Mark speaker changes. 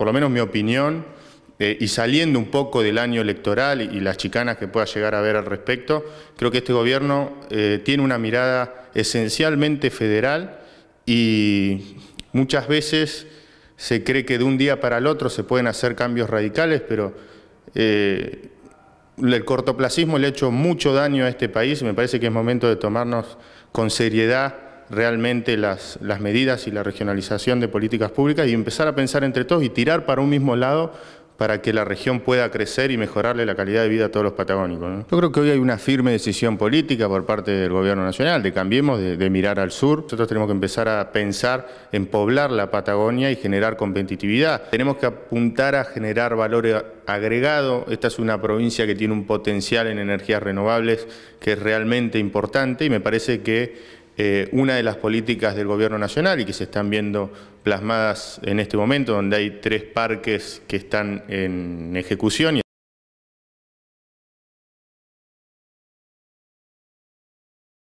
Speaker 1: por lo menos mi opinión, eh, y saliendo un poco del año electoral y, las chicanas que pueda llegar a ver al respecto, creo que este gobierno eh, tiene una mirada esencialmente federal y muchas veces se cree que de un día para el otro se pueden hacer cambios radicales, pero eh, el cortoplacismo le ha hecho mucho daño a este país y me parece que es momento de tomarnos con seriedad realmente las, medidas y la regionalización de políticas públicas y empezar a pensar entre todos y tirar para un mismo lado para que la región pueda crecer y mejorarle la calidad de vida a todos los patagónicos. Yo creo que hoy hay una firme decisión política por parte del Gobierno Nacional de Cambiemos, de, de, mirar al sur. Nosotros tenemos que empezar a pensar en poblar la Patagonia y generar competitividad. Tenemos que apuntar a generar valor agregado. Esta es una provincia que tiene un potencial en energías renovables que es realmente importante y me parece que eh, una de las políticas del Gobierno Nacional y que se están viendo plasmadas en este momento, donde hay tres parques que están en ejecución.